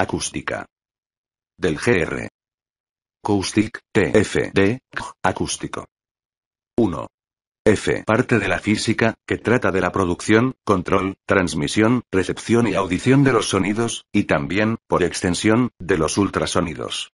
Acústica. Del GR. Coustic, TFD, acústico. 1. F. Parte de la física, que trata de la producción, control, transmisión, recepción y audición de los sonidos, y también, por extensión, de los ultrasonidos.